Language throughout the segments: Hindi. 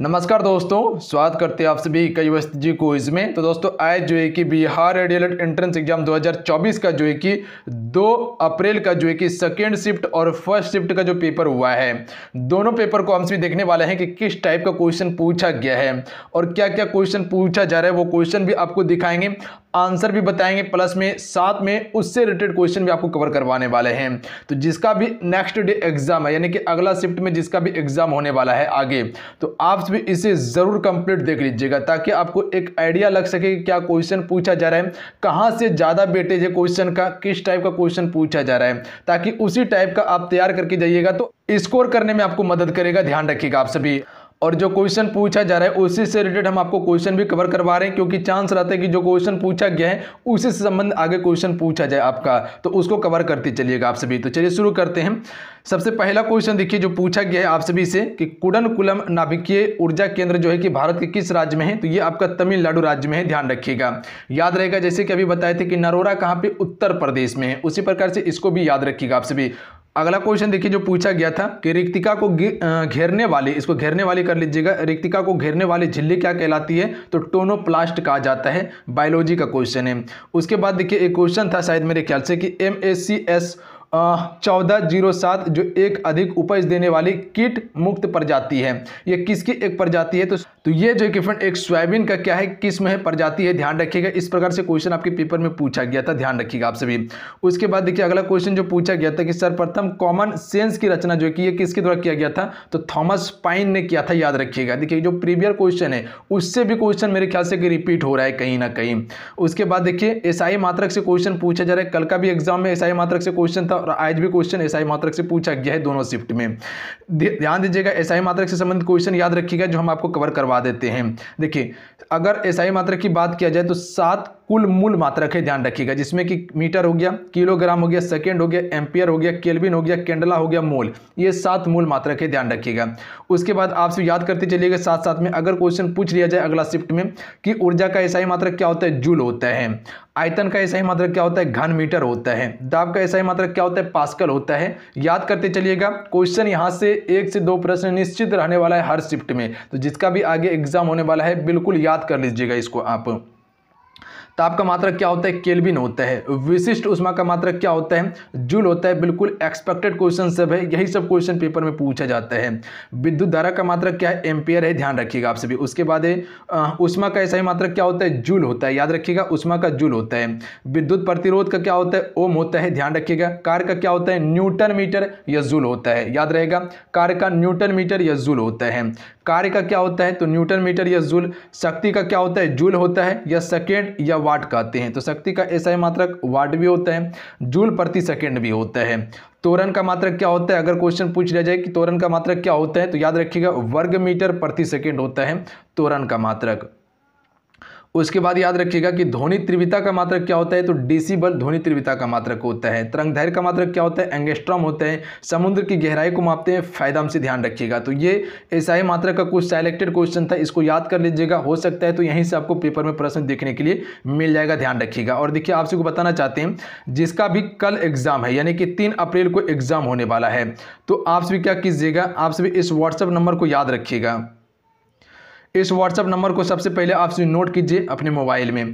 नमस्कार दोस्तों स्वागत करते हैं आप सभी कई वस्त जी को इसमें तो दोस्तों आज जो है कि बिहार रेडियल एंट्रेंस एग्जाम 2024 का जो है कि 2 अप्रैल का जो है कि सेकेंड शिफ्ट और फर्स्ट शिफ्ट का जो पेपर हुआ है दोनों पेपर को हम सभी देखने वाले हैं कि किस टाइप का क्वेश्चन पूछा गया है और क्या क्या क्वेश्चन पूछा जा रहा है वो क्वेश्चन भी आपको दिखाएंगे आंसर भी बताएंगे प्लस में साथ में उससे रिलेटेड क्वेश्चन भी आपको कवर करवाने वाले हैं तो जिसका भी नेक्स्ट डे एग्जाम है यानी कि अगला शिफ्ट में जिसका भी एग्जाम होने वाला है आगे तो आप भी इसे ज़रूर कंप्लीट देख लीजिएगा ताकि आपको एक आइडिया लग सके कि क्या क्वेश्चन पूछा जा रहा है कहाँ से ज़्यादा बेटेज है क्वेश्चन का किस टाइप का क्वेश्चन पूछा जा रहा है ताकि उसी टाइप का आप तैयार करके जाइएगा तो स्कोर करने में आपको मदद करेगा ध्यान रखिएगा आप सभी और जो क्वेश्चन पूछा जा रहा है उसी से रिलेटेड हम आपको क्वेश्चन भी कवर करवा रहे हैं क्योंकि चांस रहता है कि जो क्वेश्चन पूछा गया है उसी से संबंध आगे क्वेश्चन पूछा जाए आपका तो उसको कवर करते चलिएगा आप सभी तो चलिए शुरू करते हैं सबसे पहला क्वेश्चन देखिए जो पूछा गया है आप सभी से कि कुडनकुलम नाभिकीय ऊर्जा केंद्र जो है कि भारत के किस राज्य में है तो ये आपका तमिलनाडु राज्य में है ध्यान रखिएगा याद रहेगा जैसे कि अभी बताए थे कि नरोरा कहाँ पे उत्तर प्रदेश में है उसी प्रकार से इसको भी याद रखिएगा आप सभी अगला क्वेश्चन देखिए जो पूछा गया था कि रिक्तिका को घेरने वाले इसको घेरने वाले कर लीजिएगा रिक्तिका को घेरने वाली झिल्ली क्या कहलाती है तो टोनोप्लास्ट कहा जाता है बायोलॉजी का क्वेश्चन है उसके बाद देखिए एक क्वेश्चन था शायद मेरे ख्याल से कि एम एस सी एस चौदह जीरो सात जो एक अधिक उपज देने वाली कीट मुक्त प्रजाति है यह किसकी एक प्रजाति है तो तो ये जो कि फ्रेंड एक सोयाबीन का क्या है किस्म है प्रजाति है ध्यान रखिएगा इस प्रकार से क्वेश्चन आपके पेपर में पूछा गया था ध्यान रखिएगा आप सभी उसके बाद देखिए अगला क्वेश्चन जो पूछा गया था कि सर्वप्रथम कॉमन सेंस की रचना जो कि ये किसके द्वारा किया गया था तो थॉमस पाइन ने किया था याद रखिएगा देखिए जो प्रीवियर क्वेश्चन है उससे भी क्वेश्चन मेरे ख्याल से रिपीट हो रहा है कहीं ना कहीं उसके बाद देखिए एसआई मात्रक से क्वेश्चन पूछा जा रहा है कल का भी एग्जाम में एसआई मात्रक से क्वेश्चन था और आज भी क्वेश्चन एसआई मात्रक से पूछा गया है दोनों शिफ्ट में ध्यान दीजिएगा एसआई मात्रक से संबंधित क्वेश्चन याद रखिएगा जो हम आपको कवर करवा करवा देते हैं देखिए अगर एसआई मात्रा की बात किया जाए तो सात कुल मूल मात्रक है ध्यान रखिएगा जिसमें कि मीटर हो गया किलोग्राम हो गया सेकेंड हो गया एम्पियर हो गया केल्विन हो गया कैंडला हो गया मोल ये सात मूल मात्रक है ध्यान रखिएगा उसके बाद आपसे याद करते चलिएगा साथ साथ में अगर क्वेश्चन पूछ लिया जाए अगला शिफ्ट में कि ऊर्जा का ऐसा ही मात्रक क्या होता है जूल होता है आयतन का ऐसा ही मात्रक क्या होता है घन मीटर होता है दाब का ऐसा ही मात्रक क्या होता है पास्कल होता है याद करते चलिएगा क्वेश्चन यहाँ से एक से दो प्रश्न निश्चित रहने वाला है हर शिफ्ट में तो जिसका भी आगे एग्जाम होने वाला है बिल्कुल याद कर लीजिएगा इसको आप तो आपका मात्रक क्या होता है केल्विन होता है विशिष्ट उष्मा का मात्रक क्या होता है जूल होता है बिल्कुल एक्सपेक्टेड क्वेश्चन सब है यही सब क्वेश्चन पेपर में पूछा जाता है विद्युत धारा का मात्रक क्या है एम्पियर है ध्यान रखिएगा आप सभी उसके बाद है उष्मा का ऐसा ही मात्रक क्या होता है जूल होता है याद रखिएगा उष्मा का जूल होता है विद्युत प्रतिरोध का क्या होता है ओम होता है ध्यान रखिएगा कार का क्या होता है न्यूटन मीटर या जूल होता है याद रहेगा कार का न्यूटन मीटर या जूल होता है कार्य का क्या होता है तो न्यूटन मीटर या जूल शक्ति का क्या होता है जूल होता है या सेकेंड या वाट कहते हैं तो शक्ति का ऐसा मात्रक वाट भी होता है जूल प्रति सेकेंड भी होता है तोरण का मात्रक क्या होता है अगर क्वेश्चन पूछ लिया जाए कि तोरण का मात्रक क्या होता है तो याद रखिएगा वर्ग मीटर प्रति सेकेंड होता है तोरण का मात्रक उसके बाद याद रखिएगा कि ध्वनि त्रिविता का मात्रक क्या होता है तो बल ध्वनि त्रिविता का मात्रक होता है तरंग धैर्य का मात्रक क्या होता है एंगेस्ट्रॉम होता है समुद्र की गहराई को मापते हैं फायदा से ध्यान रखिएगा तो ये ऐसा ही मात्रक का कुछ सेलेक्टेड क्वेश्चन था इसको याद कर लीजिएगा हो सकता है तो यहीं से आपको पेपर में प्रश्न देखने के लिए मिल जाएगा ध्यान रखिएगा और देखिए आपसे को बताना चाहते हैं जिसका भी कल एग्जाम है यानी कि तीन अप्रैल को एग्जाम होने वाला है तो आप सभी क्या कीजिएगा आप सभी इस व्हाट्सएप नंबर को याद रखिएगा इस व्हाट्सअप नंबर को सबसे पहले आप नोट कीजिए अपने मोबाइल में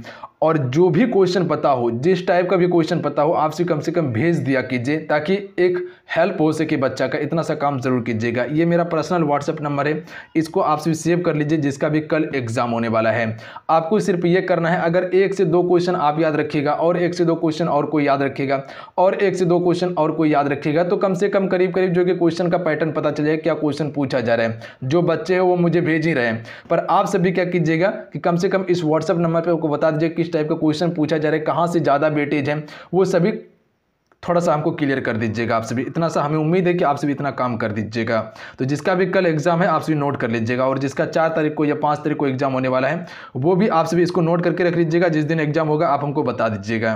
और जो भी क्वेश्चन पता हो जिस टाइप का भी क्वेश्चन पता हो आपसे कम से कम भेज दिया कीजिए ताकि एक हेल्प हो सके बच्चा का इतना सा काम ज़रूर कीजिएगा ये मेरा पर्सनल व्हाट्सअप नंबर है इसको आप भी सेव कर लीजिए जिसका भी कल एग्ज़ाम होने वाला है आपको सिर्फ ये करना है अगर एक से दो क्वेश्चन आप याद रखिएगा और एक से दो क्वेश्चन और कोई याद रखेगा और एक से दो क्वेश्चन और कोई याद रखेगा तो कम से कम करीब करीब जो कि क्वेश्चन का पैटर्न पता चल क्या क्वेश्चन पूछा जा रहा है जो बच्चे हैं वो मुझे भेज ही रहे हैं पर आप सभी क्या कीजिएगा कि कम से कम इस व्हाट्सअप नंबर पर आपको बता दीजिए किस टाइप का क्वेश्चन पूछा जा रहा है कहाँ से ज़्यादा वेटेज है वो सभी थोड़ा सा हमको क्लियर कर दीजिएगा आप सभी इतना सा हमें उम्मीद है कि आप सभी इतना काम कर दीजिएगा तो जिसका भी कल एग्जाम है आप सभी नोट कर लीजिएगा और जिसका चार तारीख को या पाँच तारीख को एग्जाम होने वाला है वो भी आप सभी इसको नोट करके रख लीजिएगा जिस दिन एग्जाम होगा आप हमको बता दीजिएगा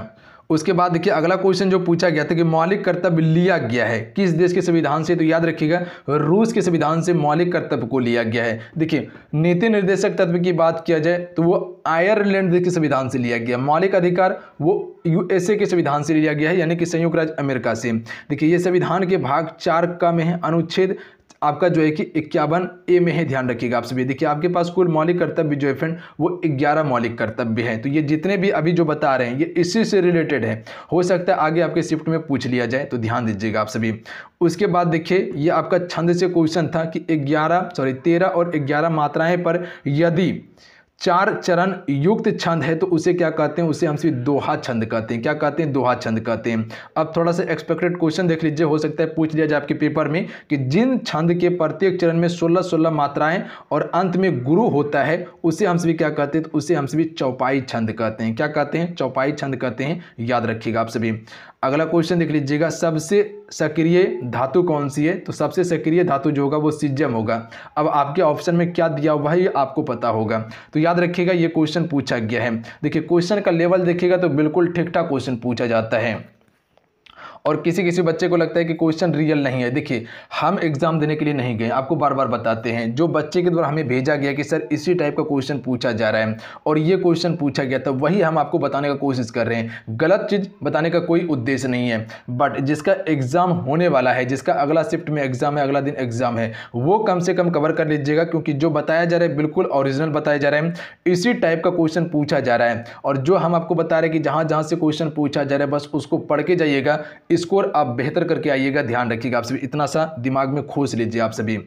उसके बाद देखिए अगला क्वेश्चन जो पूछा गया था कि मौलिक कर्तव्य लिया गया है किस देश के संविधान से तो याद रखिएगा रूस के संविधान से मौलिक कर्तव्य को लिया गया है देखिए नीति निर्देशक तत्व की बात किया जाए तो वो आयरलैंड के संविधान से लिया गया मौलिक अधिकार वो यूएसए के संविधान से लिया गया है यानी कि संयुक्त राज्य अमेरिका से देखिए ये संविधान के भाग चार का में है अनुच्छेद आपका जो है कि इक्यावन ए में है ध्यान रखिएगा आप सभी देखिए आपके पास कुल मौलिक कर्तव्य जो है फ्रेंड वो ग्यारह मौलिक कर्तव्य है तो ये जितने भी अभी जो बता रहे हैं ये इसी से रिलेटेड है हो सकता है आगे आपके शिफ्ट में पूछ लिया जाए तो ध्यान दीजिएगा आप सभी उसके बाद देखिए ये आपका छंद से क्वेश्चन था कि ग्यारह सॉरी तेरह और ग्यारह मात्राएँ पर यदि चार चरण युक्त छंद है तो उसे क्या कहते हैं उसे हम सिर्फ दोहा छंद कहते हैं क्या कहते हैं दोहा छंद कहते हैं अब थोड़ा सा एक्सपेक्टेड क्वेश्चन देख लीजिए हो सकता है पूछ लिया जाए आपके पेपर में कि जिन छंद के प्रत्येक चरण में सोलह सोलह मात्राएं और अंत में गुरु होता है उसे हम सभी क्या कहते हैं तो उसे हम सभी चौपाई छंद कहते हैं क्या कहते हैं चौपाई छंद कहते हैं याद रखिएगा आप सभी अगला क्वेश्चन देख लीजिएगा सबसे सक्रिय धातु कौन सी है तो सबसे सक्रिय धातु जो होगा वो सिज्जम होगा अब आपके ऑप्शन में क्या दिया हुआ है ये आपको पता होगा तो याद रखिएगा ये क्वेश्चन पूछा गया है देखिए क्वेश्चन का लेवल देखिएगा तो बिल्कुल ठीक ठाक क्वेश्चन पूछा जाता है और किसी किसी बच्चे को लगता है कि क्वेश्चन रियल नहीं है देखिए हम एग्ज़ाम देने के लिए नहीं गए आपको बार बार बताते हैं जो बच्चे के द्वारा हमें भेजा गया कि सर इसी टाइप का क्वेश्चन पूछा जा रहा है और ये क्वेश्चन पूछा गया तो वही हम आपको बताने का कोशिश कर रहे हैं गलत चीज़ बताने का कोई उद्देश्य नहीं है बट जिसका एग्ज़ाम होने वाला है जिसका अगला शिफ्ट में एग्ज़ाम है अगला दिन एग्ज़ाम है वो कम से कम कवर कर लीजिएगा क्योंकि जो बताया जा रहा है बिल्कुल ओरिजिनल बताया जा रहा है इसी टाइप का क्वेश्चन पूछा जा रहा है और जो हम आपको बता रहे हैं कि जहाँ जहाँ से क्वेश्चन पूछा जा रहा है बस उसको पढ़ के जाइएगा स्कोर आप बेहतर करके आइएगा ध्यान रखिएगा आप सभी इतना सा दिमाग में खोज लीजिए आप सभी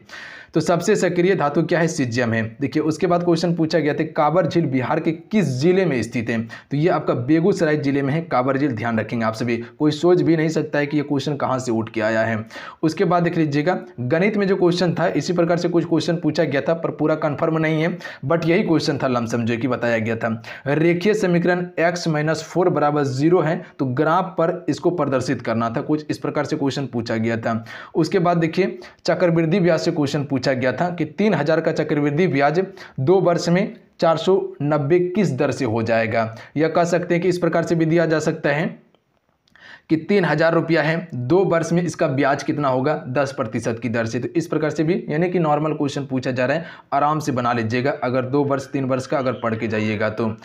तो सबसे सक्रिय धातु क्या है सिज्यम है देखिए उसके बाद क्वेश्चन पूछा गया था काबर झील बिहार के किस जिले में स्थित है तो ये आपका बेगूसराय जिले में है काबर झील ध्यान रखेंगे आप सभी कोई सोच भी नहीं सकता है कि ये क्वेश्चन कहाँ से उठ के आया है उसके बाद देख लीजिएगा गणित में जो क्वेश्चन था इसी प्रकार से कुछ क्वेश्चन पूछा गया था पर पूरा कन्फर्म नहीं है बट यही क्वेश्चन था लमसम जो कि बताया गया था रेखीय समीकरण एक्स माइनस फोर बराबर जीरो है तो ग्राफ पर इसको प्रदर्शित करना था कुछ इस प्रकार से क्वेश्चन पूछा गया था उसके बाद देखिए चक्रवृद्धि ब्याज से क्वेश्चन पूछा गया था कि तीन हज़ार का चक्रवृद्धि ब्याज दो वर्ष में चार सौ नब्बे किस दर से हो जाएगा यह कह सकते हैं कि इस प्रकार से भी दिया जा सकता है कि तीन हज़ार रुपया है दो वर्ष में इसका ब्याज कितना होगा दस प्रतिशत की दर से तो इस प्रकार से भी यानी कि नॉर्मल क्वेश्चन पूछा जा रहा है आराम से बना लीजिएगा अगर दो वर्ष तीन वर्ष का अगर पढ़ के जाइएगा तो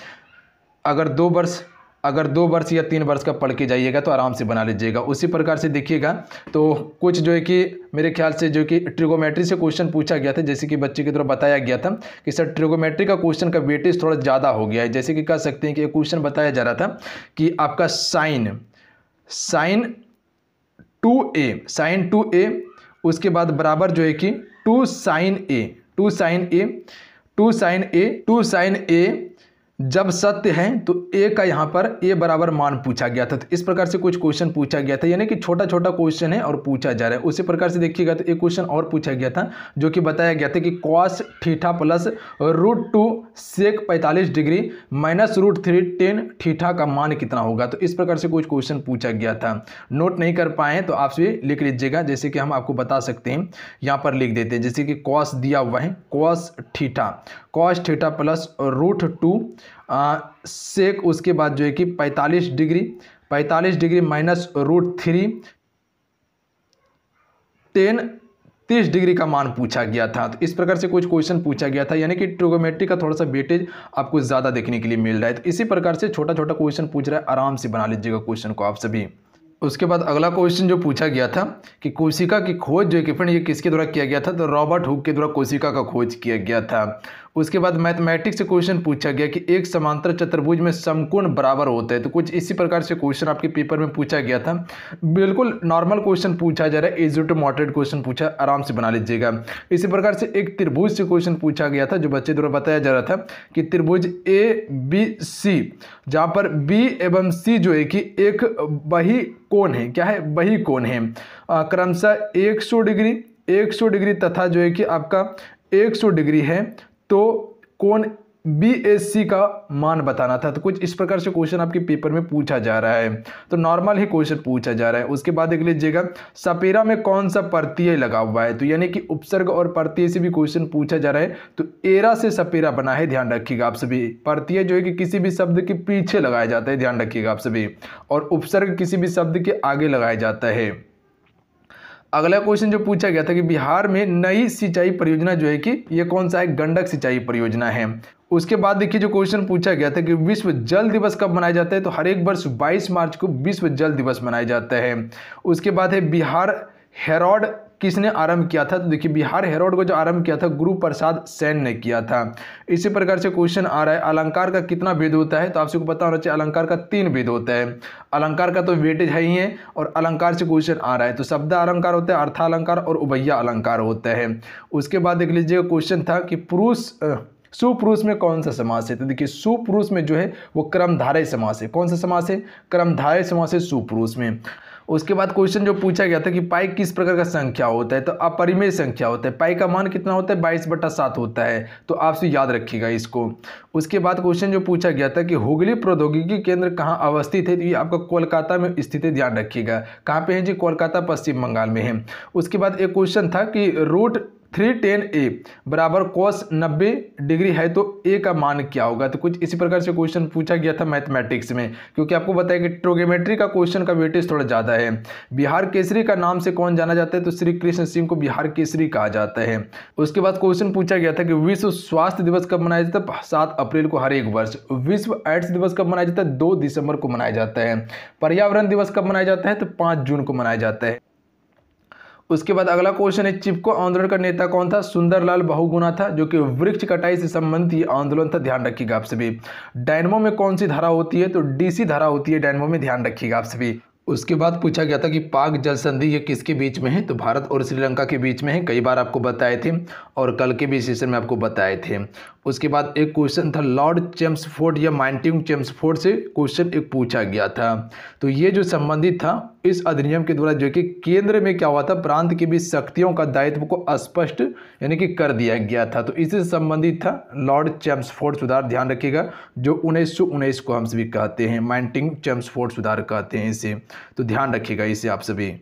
अगर दो वर्ष अगर दो वर्ष या तीन वर्ष का पढ़ के जाइएगा तो आराम से बना लीजिएगा उसी प्रकार से देखिएगा तो कुछ जो है कि मेरे ख्याल से जो कि ट्रिगोमेट्री से क्वेश्चन पूछा गया था जैसे कि बच्चे की तरफ बताया गया था कि सर ट्रिगोमेट्री का क्वेश्चन का वेटेज थोड़ा ज़्यादा हो गया है जैसे कि कह सकते हैं कि क्वेश्चन बताया जा रहा था कि आपका sine sine two A sine two A उसके बाद बराबर जो है कि two sine A two sine A two sine A two sine A जब सत्य है तो ए का यहाँ पर ए बराबर मान पूछा गया था तो इस प्रकार से कुछ क्वेश्चन पूछा गया था यानी कि छोटा छोटा क्वेश्चन है और पूछा जा रहा है उसी प्रकार से देखिएगा तो एक क्वेश्चन और पूछा गया था जो कि बताया गया था कि cos theta plus root two sec पैंतालीस degree minus root three tan theta का मान कितना होगा तो इस प्रकार से कुछ क्वेश्चन पूछा गया था नोट नहीं कर पाए तो आप भी लिख लीजिएगा जैसे कि हम आपको बता सकते हैं यहाँ पर लिख देते हैं जैसे कि कॉस दिया हुआ है cos theta cos theta plus root two sec उसके बाद जो है कि 45 degree 45 degree minus root three tan तीस डिग्री का मान पूछा गया था तो इस प्रकार से कुछ क्वेश्चन पूछा गया था यानी कि ट्रिगोमेट्री का थोड़ा सा वेटेज आपको ज़्यादा देखने के लिए मिल रहा है तो इसी प्रकार से छोटा छोटा क्वेश्चन पूछ रहा है आराम से बना लीजिएगा क्वेश्चन को आप सभी उसके बाद अगला क्वेश्चन जो पूछा गया था कि कोशिका की खोज जो है कि फ्रेंड ये किसके द्वारा किया गया था तो रॉबर्ट हुक के द्वारा कोशिका का खोज किया गया था उसके बाद मैथमेटिक्स से क्वेश्चन पूछा गया कि एक समांतर चतुर्भुज में समकोण बराबर होता है तो कुछ इसी प्रकार से क्वेश्चन आपके पेपर में पूछा गया था बिल्कुल नॉर्मल क्वेश्चन पूछा जा रहा है टू मॉडरेट क्वेश्चन पूछा आराम से बना लीजिएगा इसी प्रकार से एक त्रिभुज से क्वेश्चन पूछा गया था जो बच्चे द्वारा बताया जा रहा था कि त्रिभुज ए बी सी जहाँ पर बी एवं सी जो है कि एक बही कौन है क्या है बही कौन है क्रमशः एक डिग्री 100 डिग्री तथा जो है कि आपका 100 डिग्री है तो कौन बी का मान बताना था तो कुछ इस प्रकार से क्वेश्चन आपके पेपर में पूछा जा रहा है तो नॉर्मल ही क्वेश्चन पूछा जा रहा है उसके बाद देख लीजिएगा सपेरा में कौन सा प्रत्यय लगा हुआ है तो यानी कि उपसर्ग और प्रत्यय से भी क्वेश्चन पूछा जा रहा है तो एरा से सपेरा बना है ध्यान रखिएगा आप सभी प्रत्यय जो है कि किसी भी शब्द के पीछे लगाया जाता है ध्यान रखिएगा आप सभी और उपसर्ग किसी भी शब्द के आगे लगाया जाता है अगला क्वेश्चन जो पूछा गया था कि बिहार में नई सिंचाई परियोजना जो है कि ये कौन सा है गंडक सिंचाई परियोजना है उसके बाद देखिए जो क्वेश्चन पूछा गया था कि विश्व जल दिवस कब मनाया जाता है तो हर एक वर्ष 22 मार्च को विश्व जल दिवस मनाया जाता है उसके बाद है बिहार हेरॉड किसने आरंभ किया था तो देखिए बिहार हेरोड को जो आरंभ किया था गुरु प्रसाद सेन ने किया था इसी प्रकार से क्वेश्चन आ रहा है अलंकार का कितना भेद होता है तो आपसे को पता होना चाहिए अलंकार का तीन भेद होता है अलंकार का तो वेटेज है ही है और अलंकार से क्वेश्चन आ रहा है तो शब्द अलंकार होता है अर्थालंकार और उभैया अलंकार होता है उसके बाद देख लीजिएगा क्वेश्चन था कि पुरुष सुपुरुष में कौन सा समास है तो देखिए सुपुरुष में जो है वो क्रमधारय समास है कौन सा समास है क्रमधारय समास है सुपुरुष में उसके बाद क्वेश्चन जो पूछा गया था कि पाई किस प्रकार का संख्या होता है तो अपरिमेय संख्या होता है पाई का मान कितना होता है बाईस बटा सात होता है तो आपसे याद रखिएगा इसको उसके बाद क्वेश्चन जो पूछा गया था कि हुगली प्रौद्योगिकी केंद्र कहाँ अवस्थित है तो ये आपका कोलकाता में स्थिति ध्यान रखिएगा कहाँ पे है जी कोलकाता पश्चिम बंगाल में है उसके बाद एक क्वेश्चन था कि रूट थ्री टेन ए बराबर कोस नब्बे डिग्री है तो ए का मान क्या होगा तो कुछ इसी प्रकार से क्वेश्चन पूछा गया था मैथमेटिक्स में क्योंकि आपको बताया कि ट्रोगेमेट्री का क्वेश्चन का वेटेज थोड़ा ज़्यादा है बिहार केसरी का नाम से कौन जाना जाता है तो श्री कृष्ण सिंह को बिहार केसरी कहा जाता है उसके बाद क्वेश्चन पूछा गया था कि विश्व स्वास्थ्य दिवस कब मनाया जाता है सात अप्रैल को हर एक वर्ष विश्व एड्स दिवस कब मनाया जाता है दो दिसंबर को मनाया जाता है पर्यावरण दिवस कब मनाया जाता है तो पाँच जून को मनाया जाता है उसके बाद अगला क्वेश्चन है चिपको आंदोलन का नेता कौन था सुंदरलाल बहुगुना था जो कि वृक्ष कटाई से संबंधित आंदोलन था ध्यान रखिएगा आप सभी डायनमो में कौन सी धारा होती है तो डीसी धारा होती है डायनमो में ध्यान रखिएगा आप सभी उसके बाद पूछा गया था कि पाक जल संधि ये किसके बीच में है तो भारत और श्रीलंका के बीच में है कई बार आपको बताए थे और कल के भी सेशन में आपको बताए थे उसके बाद एक क्वेश्चन था लॉर्ड चेम्सफोर्ड या माइंटिंग चेम्सफोर्ड से क्वेश्चन एक पूछा गया था तो ये जो संबंधित था इस अधिनियम के द्वारा जो कि केंद्र में क्या हुआ था प्रांत की भी शक्तियों का दायित्व को स्पष्ट यानी कि कर दिया गया था तो इससे संबंधित था लॉर्ड चैम्सफोर्ड सुधार ध्यान रखिएगा जो उन्नीस को हम सभी कहते हैं माइंटिंग चैम्सफोर्ड सुधार कहते हैं इसे तो ध्यान रखिएगा इसे आप सभी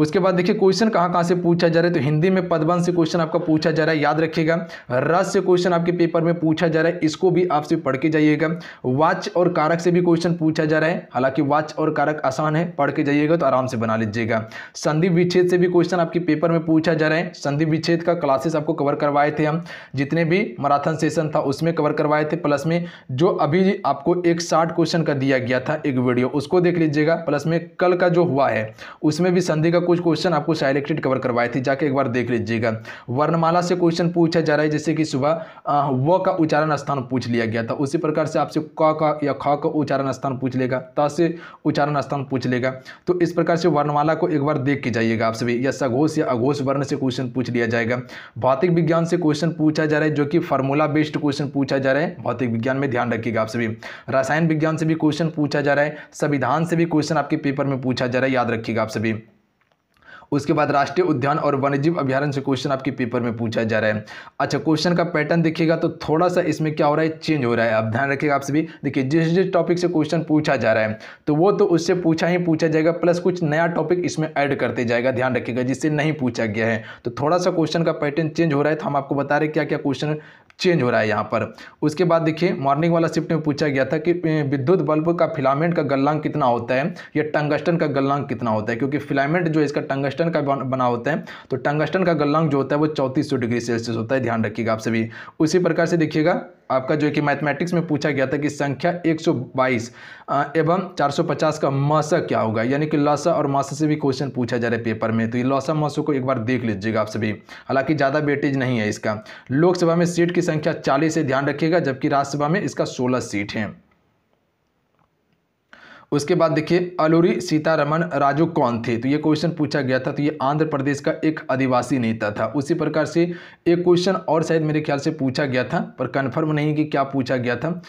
उसके बाद देखिए क्वेश्चन कहाँ कहाँ से पूछा जा रहा है तो हिंदी में पदवन से क्वेश्चन आपका पूछा जा रहा है याद रखिएगा रस से क्वेश्चन आपके पेपर में पूछा जा रहा है इसको भी आपसे पढ़ के जाइएगा वाच और कारक से भी क्वेश्चन पूछा जा रहा है हालांकि वाच और कारक आसान है पढ़ के जाइएगा तो आराम से बना लीजिएगा संधि विच्छेद से भी क्वेश्चन आपके पेपर में पूछा जा रहा है संधि विच्छेद का क्लासेस आपको कवर करवाए थे हम जितने भी मराथन सेशन था उसमें कवर करवाए थे प्लस में जो अभी आपको एक साठ क्वेश्चन का दिया गया था एक वीडियो उसको देख लीजिएगा प्लस में कल का जो हुआ है उसमें भी संधि का कुछ क्वेश्चन आपको डायरेक्टेड कवर करवाए थे जाके एक बार देख लीजिएगा वर्णमाला से क्वेश्चन पूछा जा रहा है जैसे कि सुबह व का उच्चारण स्थान पूछ लिया गया था उसी प्रकार से आपसे क का या ख का उच्चारण स्थान पूछ लेगा त से उच्चारण स्थान पूछ लेगा तो इस प्रकार से वर्णमाला को एक बार देख के जाइएगा आप सभी या सघोष या अघोष वर्ण से क्वेश्चन पूछ लिया जाएगा भौतिक विज्ञान से क्वेश्चन पूछा जा रहा है जो कि फॉर्मूला बेस्ड क्वेश्चन पूछा जा रहा है भौतिक विज्ञान में ध्यान रखिएगा आप सभी रसायन विज्ञान से भी क्वेश्चन पूछा जा रहा है संविधान से भी क्वेश्चन आपके पेपर में पूछा जा रहा है याद रखिएगा आप सभी उसके बाद राष्ट्रीय उद्यान और वन्यजीव अभ्यारण से क्वेश्चन आपके पेपर में पूछा जा रहा है अच्छा क्वेश्चन का पैटर्न देखिएगा तो थोड़ा सा इसमें क्या हो रहा है चेंज हो रहा है आप ध्यान रखिएगा आपसे भी देखिए जिस जिस टॉपिक से क्वेश्चन पूछा जा रहा है तो वो तो उससे पूछा ही पूछा जाएगा प्लस कुछ नया टॉपिक इसमें ऐड करते जाएगा ध्यान रखिएगा जिससे नहीं पूछा गया है तो थोड़ा सा क्वेश्चन का पैटर्न चेंज हो रहा है तो हम आपको बता रहे क्या क्या क्वेश्चन चेंज हो रहा है यहाँ पर उसके बाद देखिए मॉर्निंग वाला शिफ्ट में पूछा गया था कि विद्युत बल्ब का फिलामेंट का गलनांक कितना होता है या टंगस्टन का गलनांक कितना होता है क्योंकि फिलामेंट जो इसका टंगस्टन का बना होता है तो टंगस्टन का गलनांक जो होता है वो चौंतीस डिग्री सेल्सियस होता है ध्यान रखिएगा आप सभी उसी प्रकार से देखिएगा आपका जो है कि मैथमेटिक्स में पूछा गया था कि संख्या 122 एवं 450 का मासा क्या होगा यानी कि लसा और मासा से भी क्वेश्चन पूछा जा रहा है पेपर में तो ये लसा मासो को एक बार देख लीजिएगा आप सभी हालांकि ज़्यादा बेटेज नहीं है इसका लोकसभा में सीट की संख्या चालीस है ध्यान रखिएगा जबकि राज्यसभा में इसका सोलह सीट है उसके बाद देखिए अलूरी सीतारमन राजू कौन थे तो ये क्वेश्चन पूछा गया था तो ये आंध्र प्रदेश का एक आदिवासी नेता था उसी प्रकार से एक क्वेश्चन और शायद मेरे ख्याल से पूछा गया था पर कन्फर्म नहीं कि क्या पूछा गया था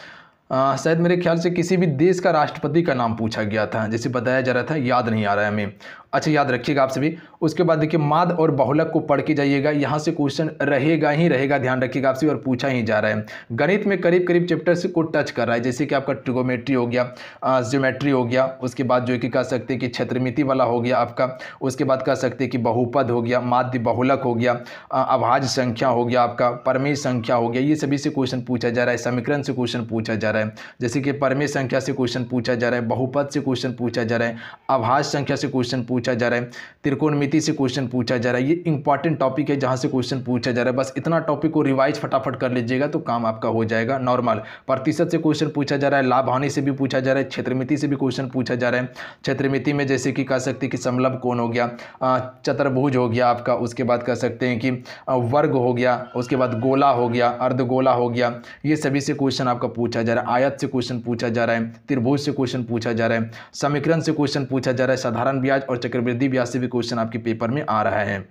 शायद मेरे ख्याल से किसी भी देश का राष्ट्रपति का नाम पूछा गया था जैसे बताया जा रहा था याद नहीं आ रहा है हमें अच्छा याद रखिएगा आप सभी उसके बाद देखिए माद और बहुलक को पढ़ के जाइएगा यहाँ से क्वेश्चन रहेगा ही रहेगा ध्यान रखिएगा आप सभी और पूछा ही जा रहा है गणित में करीब करीब चैप्टर से को टच कर रहा है जैसे कि आपका ट्रिगोमेट्री हो गया ज्योमेट्री हो गया उसके बाद जो कि कह सकते हैं कि क्षेत्रमिति वाला हो गया आपका उसके बाद कह सकते हैं कि बहुपद हो गया माध्य बहुलक हो गया अभाज संख्या हो गया आपका परमेय संख्या हो गया ये सभी से क्वेश्चन पूछा जा रहा है समीकरण से क्वेश्चन पूछा जा रहा है जैसे कि परमेय संख्या से क्वेश्चन पूछा जा रहा है बहुपद से क्वेश्चन पूछा जा रहा है अभाज संख्या से क्वेश्चन पूछा पूछा जा रहा है त्रिकोणमिति से क्वेश्चन पूछा जा रहा है ये इंपॉर्टेंट टॉपिक है जहाँ से क्वेश्चन पूछा जा रहा है बस इतना टॉपिक को रिवाइज फटाफट कर लीजिएगा तो काम आपका हो जाएगा नॉर्मल प्रतिशत से क्वेश्चन पूछा जा रहा है लाभ हानि से भी पूछा जा रहा है क्षेत्रमिति से भी क्वेश्चन पूछा जा रहा है क्षेत्रमिति में जैसे कि कह सकते हैं कि समलभ कौन हो गया चतुर्भुज हो गया आपका उसके बाद कह सकते हैं कि वर्ग हो गया उसके बाद गोला हो गया अर्धगोला हो गया ये सभी से क्वेश्चन आपका पूछा जा रहा है आयत से क्वेश्चन पूछा जा रहा है त्रिभुज से क्वेश्चन पूछा जा रहा है समीकरण से क्वेश्चन पूछा जा रहा है साधारण ब्याज और चक्रवृद्धि ब्याज से भी क्वेश्चन आपके पेपर में आ रहा है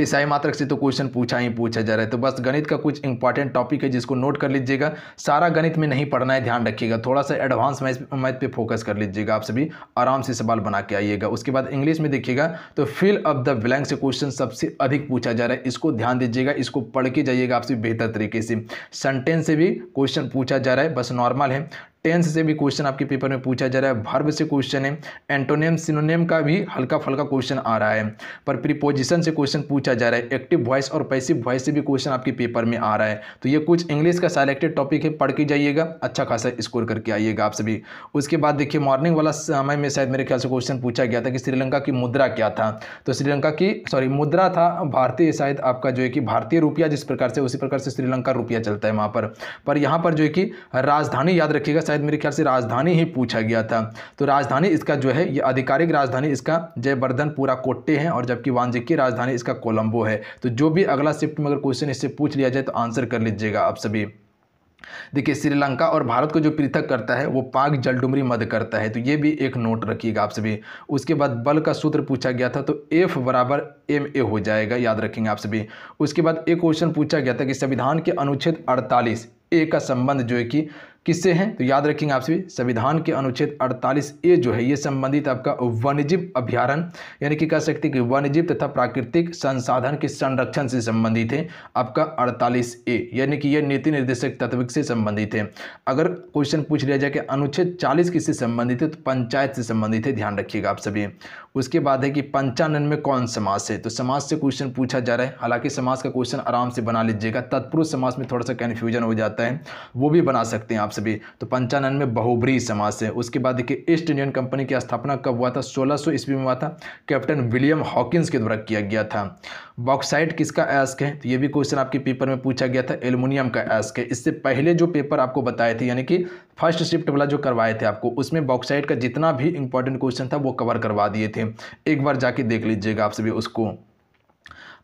ईसाई मात्रक से तो क्वेश्चन पूछा ही पूछा जा रहा है तो बस गणित का कुछ इंपॉर्टेंट टॉपिक है जिसको नोट कर लीजिएगा सारा गणित में नहीं पढ़ना है ध्यान रखिएगा थोड़ा सा एडवांस मैथ मैथ पे फोकस कर लीजिएगा आप सभी आराम से सवाल बना के आइएगा उसके बाद इंग्लिश में देखिएगा तो फिल अप द ब्लैंक से क्वेश्चन सबसे अधिक पूछा जा रहा है इसको ध्यान दीजिएगा इसको पढ़ के जाइएगा आपसे बेहतर तरीके से सेंटेंस से भी क्वेश्चन पूछा जा रहा है बस नॉर्मल है टेंस से भी क्वेश्चन आपके पेपर में पूछा जा रहा है भर्व से क्वेश्चन है एंटोनियम सिनोनियम का भी हल्का फल्का क्वेश्चन आ रहा है पर प्रीपोजिशन से क्वेश्चन पूछा जा रहा है एक्टिव वॉइस और पैसिव वॉइस से भी क्वेश्चन आपके पेपर में आ रहा है तो ये कुछ इंग्लिश का सेलेक्टेड टॉपिक है पढ़ के जाइएगा अच्छा खासा स्कोर करके आइएगा आप सभी उसके बाद देखिए मॉर्निंग वाला समय में शायद मेरे ख्याल से क्वेश्चन पूछा गया था कि श्रीलंका की मुद्रा क्या था तो श्रीलंका की सॉरी मुद्रा था भारतीय शायद आपका जो है कि भारतीय रुपया जिस प्रकार से उसी प्रकार से श्रीलंका रुपया चलता है वहाँ पर पर यहाँ पर जो है कि राजधानी याद रखिएगा शायद मेरे ख्याल से राजधानी ही पूछा गया था तो राजधानी इसका जो है ये आधिकारिक राजधानी इसका जयवर्धन पूरा कोट्टे हैं और जबकि वाणिज्य की राजधानी इसका कोलंबो है तो जो भी अगला शिफ्ट में अगर क्वेश्चन इससे पूछ लिया जाए तो आंसर कर लीजिएगा आप सभी देखिए श्रीलंका और भारत को जो पृथक करता है वो पाक जलडुमरी मद करता है तो ये भी एक नोट रखिएगा आप सभी उसके बाद बल का सूत्र पूछा गया था तो एफ बराबर एम ए हो जाएगा याद रखेंगे आप सभी उसके बाद एक क्वेश्चन पूछा गया था कि संविधान के अनुच्छेद 48 ए का संबंध जो है कि किससे हैं तो याद रखेंगे आप सभी संविधान के अनुच्छेद 48 ए जो है ये संबंधित आपका वन्यजीव अभ्यारण यानी कि कह सकते हैं कि वन्यजीव तथा प्राकृतिक संसाधन के संरक्षण से संबंधित है आपका 48 ए यानी कि यह नीति निर्देशक तत्व से संबंधित है अगर क्वेश्चन पूछ लिया जाए कि अनुच्छेद चालीस किससे संबंधित है तो पंचायत से संबंधित है ध्यान रखिएगा आप सभी उसके बाद है कि पंचानन में कौन समाज है तो समाज से क्वेश्चन पूछा जा रहा है हालांकि समाज का क्वेश्चन आराम से बना लीजिएगा तत्पुरुष समाज में थोड़ा सा कन्फ्यूजन हो जाता है वो भी बना सकते हैं आप से भी तो पंचानन में बहुब्री समाज से उसके बाद देखिए ईस्ट इंडियन कंपनी की स्थापना कब हुआ था 1600 सौ ईस्वी में हुआ था कैप्टन विलियम हॉकिंस के द्वारा किया गया था बॉक्साइट किसका एस्क है तो ये भी क्वेश्चन आपके पेपर में पूछा गया था एलुमिनियम का एस्क है इससे पहले जो पेपर आपको बताए थे यानी कि फर्स्ट शिफ्ट वाला जो करवाए थे आपको उसमें बॉक्साइट का जितना भी इंपॉर्टेंट क्वेश्चन था वो कवर करवा दिए थे एक बार जाके देख लीजिएगा आप सभी उसको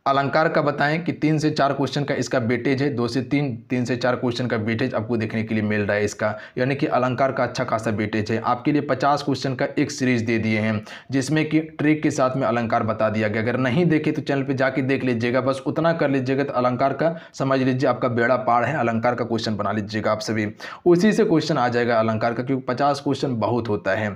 अलंकार का बताएं कि तीन से चार क्वेश्चन का इसका बेटेज है दो से तीन तीन से चार क्वेश्चन का बेटेज आपको देखने के लिए मिल रहा है इसका यानी कि अलंकार का अच्छा खासा बेटेज है आपके लिए पचास क्वेश्चन का एक सीरीज दे दिए हैं जिसमें कि ट्रिक के साथ में अलंकार बता दिया गया अगर नहीं देखे तो चैनल पर जाके देख लीजिएगा बस उतना कर लीजिएगा तो अलंकार का समझ लीजिए आपका बेड़ा पाड़ है अलंकार का क्वेश्चन बना लीजिएगा आप सभी उसी से क्वेश्चन आ जाएगा अलंकार का क्योंकि पचास क्वेश्चन बहुत होता है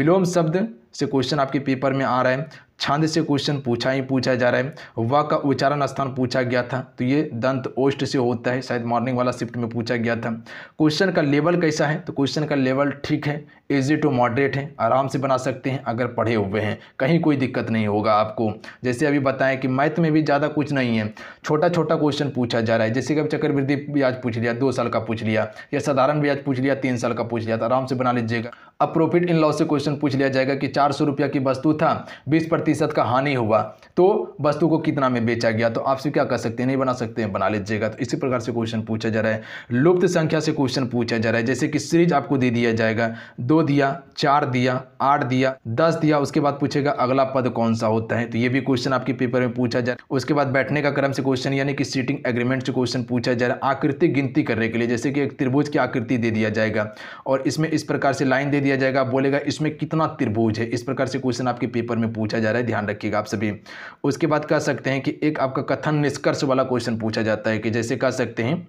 विलोम शब्द से क्वेश्चन आपके पेपर में आ रहा है छांद से क्वेश्चन पूछा ही पूछा जा रहा है व का उच्चारण स्थान पूछा गया था तो ये दंत ओष्ट से होता है शायद मॉर्निंग वाला शिफ्ट में पूछा गया था क्वेश्चन का लेवल कैसा है तो क्वेश्चन का लेवल ठीक है इजी टू मॉडरेट है आराम से बना सकते हैं अगर पढ़े हुए हैं कहीं कोई दिक्कत नहीं होगा आपको जैसे अभी बताएं कि मैथ में भी ज़्यादा कुछ नहीं है छोटा छोटा क्वेश्चन पूछा जा रहा है जैसे कि अब चक्रवृद्धि ब्याज पूछ लिया दो साल का पूछ लिया या साधारण ब्याज पूछ लिया तीन साल का पूछ लिया तो आराम से बना लीजिएगा अब प्रॉफिट इन लॉस से क्वेश्चन पूछ लिया जाएगा कि चार सौ रुपया की वस्तु था बीस प्रतिशत का हानि हुआ तो वस्तु को कितना में बेचा गया तो आपसे क्या कर सकते हैं नहीं बना सकते हैं बना लीजिएगा तो इसी प्रकार से क्वेश्चन पूछा जा रहा है लुप्त संख्या से क्वेश्चन पूछा जा रहा है जैसे कि सीरीज आपको दे दिया जाएगा दो दिया चार दिया आठ दिया दस दिया उसके बाद पूछेगा अगला पद कौन सा होता है तो ये भी क्वेश्चन आपके पेपर में पूछा जाए उसके बाद बैठने का क्रम से क्वेश्चन यानी कि सीटिंग एग्रीमेंट से क्वेश्चन पूछा जा रहा है आकृति गिनती करने के लिए जैसे कि एक त्रिभुज की आकृति दे दिया जाएगा और इसमें इस प्रकार से लाइन दे दिया दिया जाएगा बोलेगा इसमें कितना त्रिभुज है इस प्रकार से क्वेश्चन आपके पेपर में पूछा जा रहा है ध्यान रखिएगा आप सभी उसके बाद कह सकते हैं कि एक आपका कथन निष्कर्ष वाला क्वेश्चन पूछा जाता है कि जैसे कह सकते हैं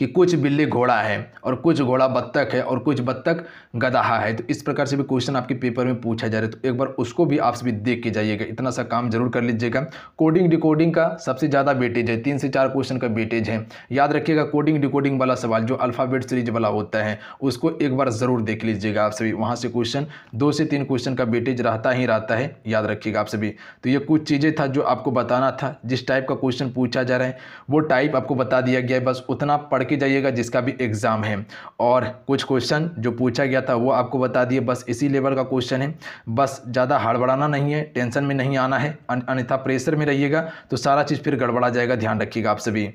कि कुछ बिल्ली घोड़ा है और कुछ घोड़ा बत्तख है और कुछ बत्तख गदाहा है तो इस प्रकार से भी क्वेश्चन आपके पेपर में पूछा जा रहा है तो एक बार उसको भी आप सभी देख के जाइएगा इतना सा काम जरूर कर लीजिएगा कोडिंग डिकोडिंग का सबसे ज़्यादा वेटेज है तीन से चार क्वेश्चन का वेटेज है याद रखिएगा कोडिंग डिकोडिंग वाला सवाल जो अल्फ़ाबेट सीरीज वाला होता है उसको एक बार ज़रूर देख लीजिएगा आप सभी वहाँ से क्वेश्चन दो से तीन क्वेश्चन का वेटेज रहता ही रहता है याद रखिएगा आप सभी तो ये कुछ चीज़ें था जो आपको बताना था जिस टाइप का क्वेश्चन पूछा जा रहा है वो टाइप आपको बता दिया गया है बस उतना पढ़ करके जाइएगा जिसका भी एग्ज़ाम है और कुछ क्वेश्चन जो पूछा गया था वो आपको बता दिए बस इसी लेवल का क्वेश्चन है बस ज़्यादा हड़बड़ाना नहीं है टेंशन में नहीं आना है अन्यथा प्रेशर में रहिएगा तो सारा चीज़ फिर गड़बड़ा जाएगा ध्यान रखिएगा आप सभी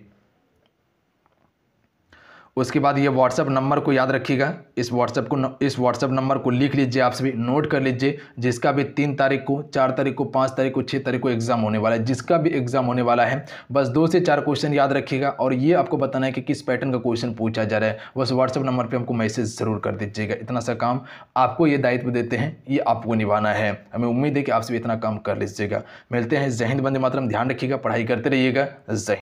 उसके बाद ये व्हाट्सअप नंबर को याद रखिएगा इस व्हाट्सअप को इस व्हाट्सअप नंबर को लिख लीजिए आप सभी नोट कर लीजिए जिसका भी तीन तारीख को चार तारीख को पाँच तारीख को छः तारीख को एग्ज़ाम होने वाला है जिसका भी एग्ज़ाम होने वाला है बस दो से चार क्वेश्चन याद रखिएगा और ये आपको बताना है कि किस पैटर्न का क्वेश्चन पूछा जा रहा है बस व्हाट्सअप नंबर पर हमको मैसेज ज़रूर कर दीजिएगा इतना सा काम आपको ये दायित्व देते हैं ये आपको निभाना है हमें उम्मीद है कि आप सभी इतना काम कर लीजिएगा मिलते हैं जहिंद बंदे मातरम ध्यान रखिएगा पढ़ाई करते रहिएगा जय